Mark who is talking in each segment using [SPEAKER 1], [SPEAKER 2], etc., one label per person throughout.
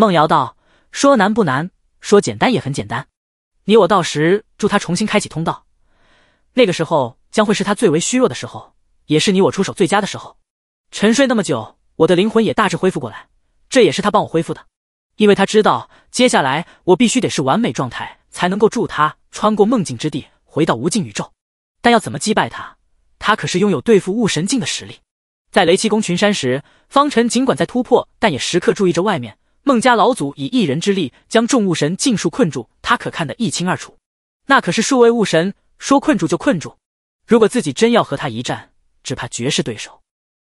[SPEAKER 1] 孟瑶道：“说难不难，说简单也很简单。你我到时助他重新开启通道，那个时候将会是他最为虚弱的时候，也是你我出手最佳的时候。沉睡那么久，我的灵魂也大致恢复过来，这也是他帮我恢复的，因为他知道接下来我必须得是完美状态，才能够助他穿过梦境之地，回到无尽宇宙。但要怎么击败他？他可是拥有对付雾神境的实力。在雷七宫群山时，方辰尽管在突破，但也时刻注意着外面。”孟家老祖以一人之力将众物神尽数困住，他可看得一清二楚。那可是数位物神，说困住就困住。如果自己真要和他一战，只怕绝世对手。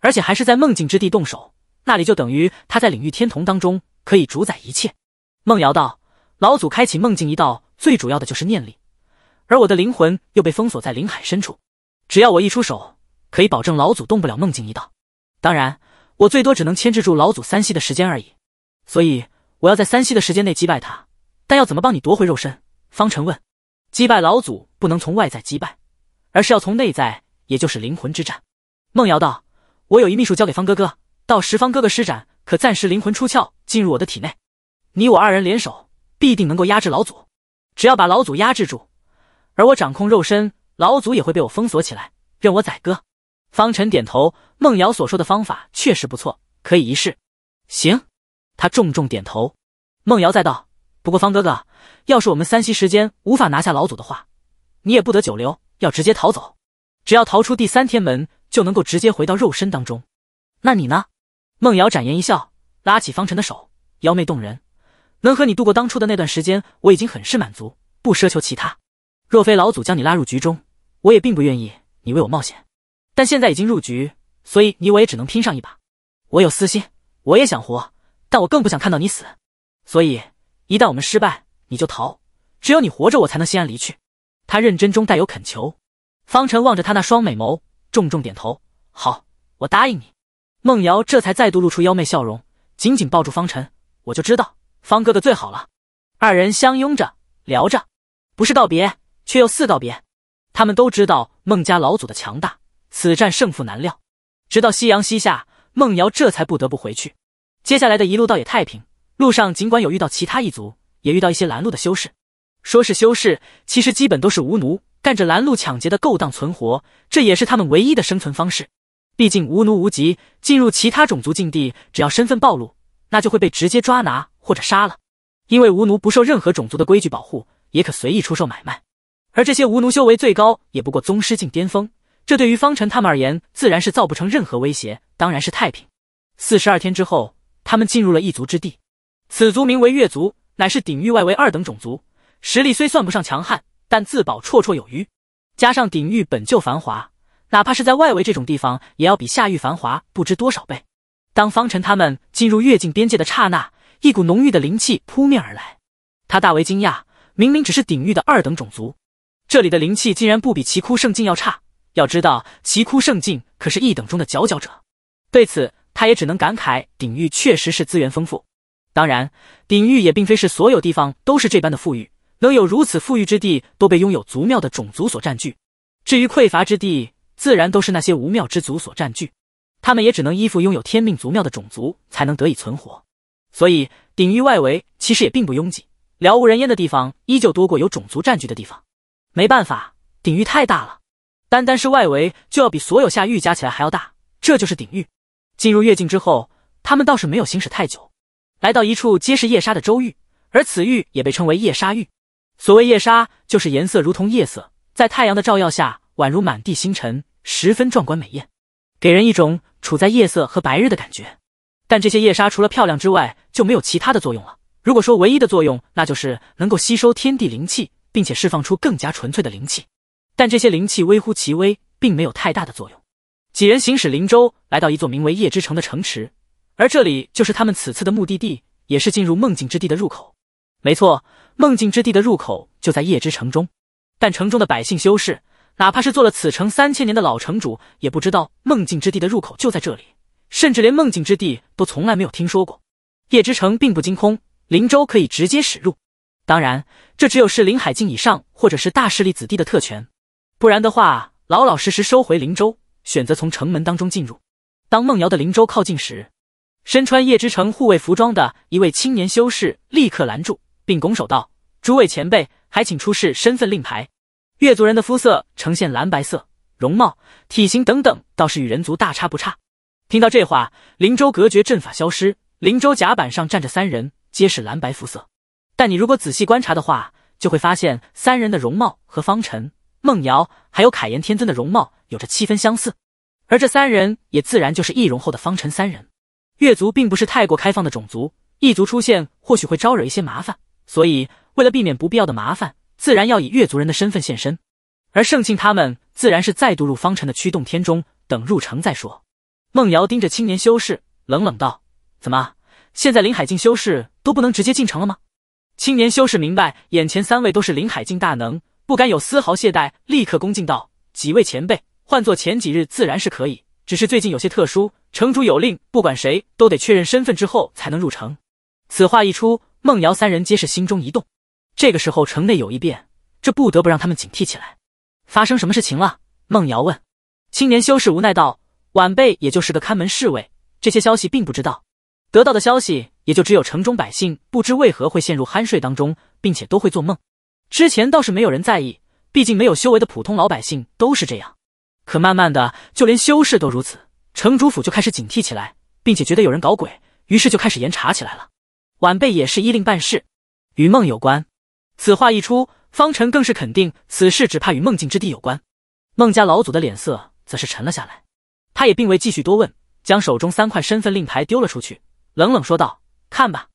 [SPEAKER 1] 而且还是在梦境之地动手，那里就等于他在领域天瞳当中可以主宰一切。梦瑶道：“老祖开启梦境一道，最主要的就是念力，而我的灵魂又被封锁在灵海深处。只要我一出手，可以保证老祖动不了梦境一道。当然，我最多只能牵制住老祖三息的时间而已。”所以我要在三息的时间内击败他，但要怎么帮你夺回肉身？方辰问。击败老祖不能从外在击败，而是要从内在，也就是灵魂之战。梦瑶道：“我有一秘术交给方哥哥，到时方哥哥施展，可暂时灵魂出窍，进入我的体内。你我二人联手，必定能够压制老祖。只要把老祖压制住，而我掌控肉身，老祖也会被我封锁起来，任我宰割。”方辰点头，梦瑶所说的方法确实不错，可以一试。行。他重重点头，梦瑶再道：“不过方哥哥，要是我们三息时间无法拿下老祖的话，你也不得久留，要直接逃走。只要逃出第三天门，就能够直接回到肉身当中。那你呢？”梦瑶展颜一笑，拉起方辰的手，妖媚动人。能和你度过当初的那段时间，我已经很是满足，不奢求其他。若非老祖将你拉入局中，我也并不愿意你为我冒险。但现在已经入局，所以你我也只能拼上一把。我有私心，我也想活。但我更不想看到你死，所以一旦我们失败，你就逃。只有你活着，我才能心安离去。他认真中带有恳求。方辰望着他那双美眸，重重点头：“好，我答应你。”孟瑶这才再度露出妖媚笑容，紧紧抱住方辰：“我就知道方哥哥最好了。”二人相拥着聊着，不是告别，却又似告别。他们都知道孟家老祖的强大，此战胜负难料。直到夕阳西下，孟瑶这才不得不回去。接下来的一路倒也太平，路上尽管有遇到其他一族，也遇到一些拦路的修士。说是修士，其实基本都是无奴，干着拦路抢劫的勾当存活，这也是他们唯一的生存方式。毕竟无奴无籍，进入其他种族境地，只要身份暴露，那就会被直接抓拿或者杀了。因为无奴不受任何种族的规矩保护，也可随意出售买卖。而这些无奴修为最高也不过宗师境巅峰，这对于方辰他们而言自然是造不成任何威胁，当然是太平。四十二天之后。他们进入了一族之地，此族名为月族，乃是鼎域外围二等种族，实力虽算不上强悍，但自保绰绰有余。加上鼎域本就繁华，哪怕是在外围这种地方，也要比下域繁华不知多少倍。当方辰他们进入月境边界的刹那，一股浓郁的灵气扑面而来，他大为惊讶，明明只是鼎域的二等种族，这里的灵气竟然不比奇枯圣境要差。要知道，奇枯圣境可是一等中的佼佼者，对此。他也只能感慨，鼎玉确实是资源丰富。当然，鼎玉也并非是所有地方都是这般的富裕，能有如此富裕之地，都被拥有族庙的种族所占据。至于匮乏之地，自然都是那些无庙之族所占据。他们也只能依附拥有天命族庙的种族，才能得以存活。所以，鼎玉外围其实也并不拥挤，了无人烟的地方依旧多过有种族占据的地方。没办法，鼎玉太大了，单单是外围就要比所有下域加起来还要大。这就是鼎玉。进入月境之后，他们倒是没有行驶太久，来到一处皆是夜沙的州域，而此域也被称为夜沙域。所谓夜沙，就是颜色如同夜色，在太阳的照耀下，宛如满地星辰，十分壮观美艳，给人一种处在夜色和白日的感觉。但这些夜沙除了漂亮之外，就没有其他的作用了。如果说唯一的作用，那就是能够吸收天地灵气，并且释放出更加纯粹的灵气，但这些灵气微乎其微，并没有太大的作用。几人行驶灵舟，来到一座名为叶之城的城池，而这里就是他们此次的目的地，也是进入梦境之地的入口。没错，梦境之地的入口就在叶之城中，但城中的百姓修士，哪怕是做了此城三千年的老城主，也不知道梦境之地的入口就在这里，甚至连梦境之地都从来没有听说过。叶之城并不惊空，灵州可以直接驶入，当然，这只有是林海境以上，或者是大势力子弟的特权，不然的话，老老实实收回灵州选择从城门当中进入。当梦瑶的灵舟靠近时，身穿叶之城护卫服装的一位青年修士立刻拦住，并拱手道：“诸位前辈，还请出示身份令牌。”月族人的肤色呈现蓝白色，容貌、体型等等倒是与人族大差不差。听到这话，灵舟隔绝阵法消失，灵舟甲板上站着三人，皆是蓝白肤色。但你如果仔细观察的话，就会发现三人的容貌和方程。孟瑶还有凯颜天尊的容貌有着七分相似，而这三人也自然就是易容后的方辰三人。月族并不是太过开放的种族，异族出现或许会招惹一些麻烦，所以为了避免不必要的麻烦，自然要以月族人的身份现身。而盛庆他们自然是再度入方辰的驱动天中，等入城再说。孟瑶盯着青年修士，冷冷道：“怎么，现在林海境修士都不能直接进城了吗？”青年修士明白，眼前三位都是林海境大能。不敢有丝毫懈怠，立刻恭敬道：“几位前辈，换做前几日自然是可以，只是最近有些特殊，城主有令，不管谁都得确认身份之后才能入城。”此话一出，孟瑶三人皆是心中一动。这个时候城内有一变，这不得不让他们警惕起来。发生什么事情了？孟瑶问。青年修士无奈道：“晚辈也就是个看门侍卫，这些消息并不知道。得到的消息也就只有城中百姓不知为何会陷入酣睡当中，并且都会做梦。”之前倒是没有人在意，毕竟没有修为的普通老百姓都是这样。可慢慢的，就连修士都如此，城主府就开始警惕起来，并且觉得有人搞鬼，于是就开始严查起来了。晚辈也是依令办事，与梦有关。此话一出，方辰更是肯定此事只怕与梦境之地有关。孟家老祖的脸色则是沉了下来，他也并未继续多问，将手中三块身份令牌丢了出去，冷冷说道：“看吧。”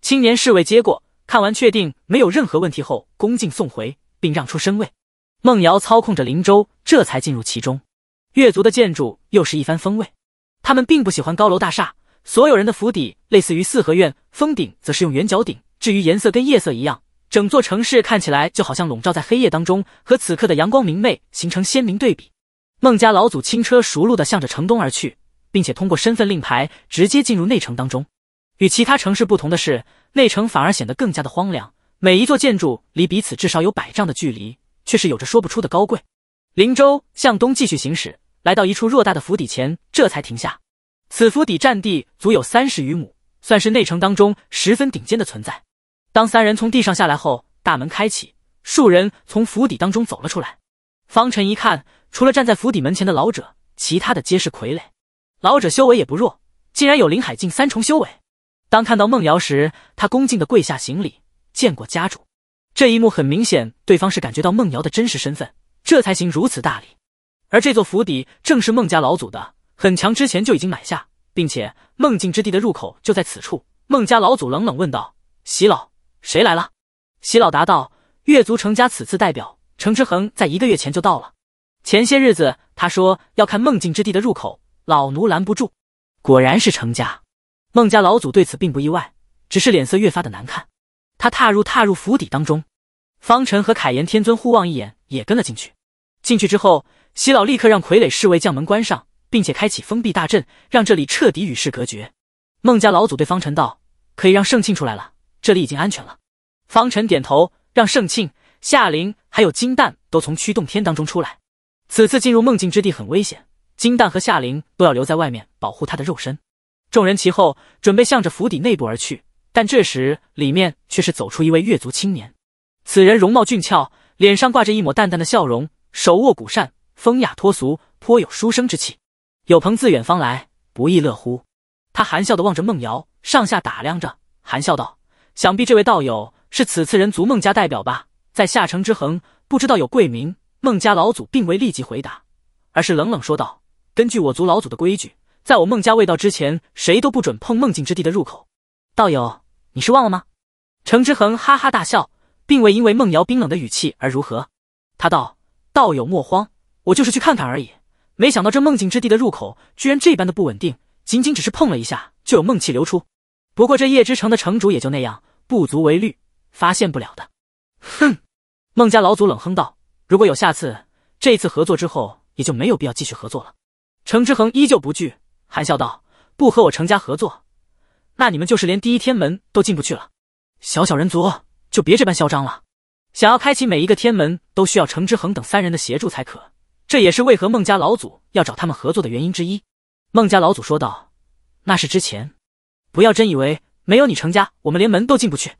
[SPEAKER 1] 青年侍卫接过。看完，确定没有任何问题后，恭敬送回，并让出身位。孟瑶操控着灵舟，这才进入其中。月族的建筑又是一番风味，他们并不喜欢高楼大厦，所有人的府邸类似于四合院，封顶则是用圆角顶。至于颜色，跟夜色一样，整座城市看起来就好像笼罩在黑夜当中，和此刻的阳光明媚形成鲜明对比。孟家老祖轻车熟路地向着城东而去，并且通过身份令牌直接进入内城当中。与其他城市不同的是，内城反而显得更加的荒凉。每一座建筑离彼此至少有百丈的距离，却是有着说不出的高贵。林州向东继续行驶，来到一处偌大的府邸前，这才停下。此府邸占地足有三十余亩，算是内城当中十分顶尖的存在。当三人从地上下来后，大门开启，数人从府邸当中走了出来。方辰一看，除了站在府邸门前的老者，其他的皆是傀儡。老者修为也不弱，竟然有林海境三重修为。当看到孟瑶时，他恭敬的跪下行礼，见过家主。这一幕很明显，对方是感觉到孟瑶的真实身份，这才行如此大礼。而这座府邸正是孟家老祖的，很强之前就已经买下，并且梦境之地的入口就在此处。孟家老祖冷冷问道：“席老，谁来了？”席老答道：“月族程家此次代表程之恒，在一个月前就到了。前些日子，他说要看梦境之地的入口，老奴拦不住。果然是程家。”孟家老祖对此并不意外，只是脸色越发的难看。他踏入踏入府邸当中，方辰和凯炎天尊互望一眼，也跟了进去。进去之后，西老立刻让傀儡侍卫将门关上，并且开启封闭大阵，让这里彻底与世隔绝。孟家老祖对方辰道：“可以让盛庆出来了，这里已经安全了。”方辰点头，让盛庆、夏灵还有金蛋都从驱动天当中出来。此次进入梦境之地很危险，金蛋和夏灵都要留在外面保护他的肉身。众人其后准备向着府邸内部而去，但这时里面却是走出一位月族青年。此人容貌俊俏，脸上挂着一抹淡淡的笑容，手握古扇，风雅脱俗，颇有书生之气。有朋自远方来，不亦乐乎？他含笑的望着孟瑶，上下打量着，含笑道：“想必这位道友是此次人族孟家代表吧？在下城之恒，不知道有贵名。”孟家老祖并未立即回答，而是冷冷说道：“根据我族老祖的规矩。”在我孟家未到之前，谁都不准碰梦境之地的入口。道友，你是忘了吗？程之恒哈哈大笑，并未因为孟瑶冰冷的语气而如何。他道：“道友莫慌，我就是去看看而已。没想到这梦境之地的入口居然这般的不稳定，仅仅只是碰了一下，就有梦气流出。不过这叶之城的城主也就那样，不足为虑，发现不了的。”哼！孟家老祖冷哼道：“如果有下次，这一次合作之后，也就没有必要继续合作了。”程之恒依旧不惧。含笑道：“不和我程家合作，那你们就是连第一天门都进不去了。小小人族就别这般嚣张了。想要开启每一个天门，都需要程之恒等三人的协助才可。这也是为何孟家老祖要找他们合作的原因之一。”孟家老祖说道：“那是之前，不要真以为没有你程家，我们连门都进不去，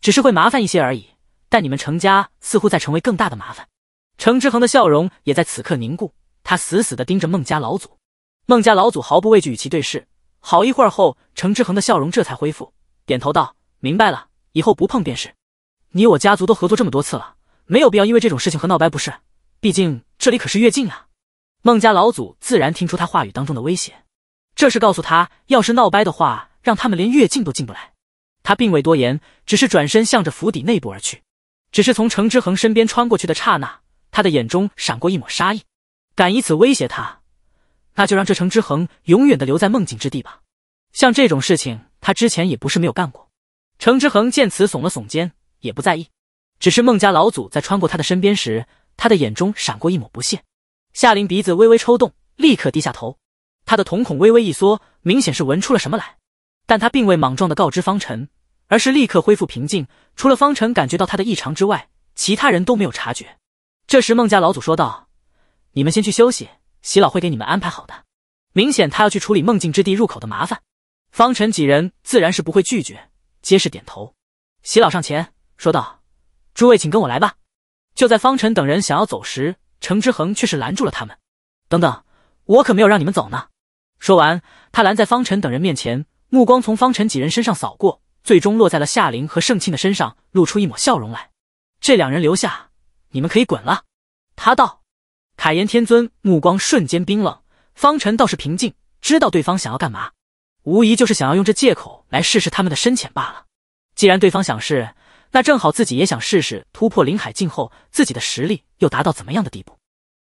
[SPEAKER 1] 只是会麻烦一些而已。但你们程家似乎在成为更大的麻烦。”程之恒的笑容也在此刻凝固，他死死地盯着孟家老祖。孟家老祖毫不畏惧与其对视，好一会儿后，程之恒的笑容这才恢复，点头道：“明白了，以后不碰便是。你我家族都合作这么多次了，没有必要因为这种事情和闹掰不是？毕竟这里可是越境啊。”孟家老祖自然听出他话语当中的威胁，这是告诉他，要是闹掰的话，让他们连越境都进不来。他并未多言，只是转身向着府邸内部而去。只是从程之恒身边穿过去的刹那，他的眼中闪过一抹杀意，敢以此威胁他？那就让这程之恒永远的留在梦境之地吧。像这种事情，他之前也不是没有干过。程之恒见此，耸了耸肩，也不在意。只是孟家老祖在穿过他的身边时，他的眼中闪过一抹不屑。夏琳鼻子微微抽动，立刻低下头。他的瞳孔微微一缩，明显是闻出了什么来。但他并未莽撞的告知方辰，而是立刻恢复平静。除了方辰感觉到他的异常之外，其他人都没有察觉。这时，孟家老祖说道：“你们先去休息。”洗老会给你们安排好的。明显他要去处理梦境之地入口的麻烦，方辰几人自然是不会拒绝，皆是点头。洗老上前说道：“诸位，请跟我来吧。”就在方辰等人想要走时，程之恒却是拦住了他们。“等等，我可没有让你们走呢。”说完，他拦在方辰等人面前，目光从方辰几人身上扫过，最终落在了夏琳和盛庆的身上，露出一抹笑容来。“这两人留下，你们可以滚了。”他道。凯炎天尊目光瞬间冰冷，方辰倒是平静，知道对方想要干嘛，无疑就是想要用这借口来试试他们的深浅罢了。既然对方想试，那正好自己也想试试突破灵海境后，自己的实力又达到怎么样的地步。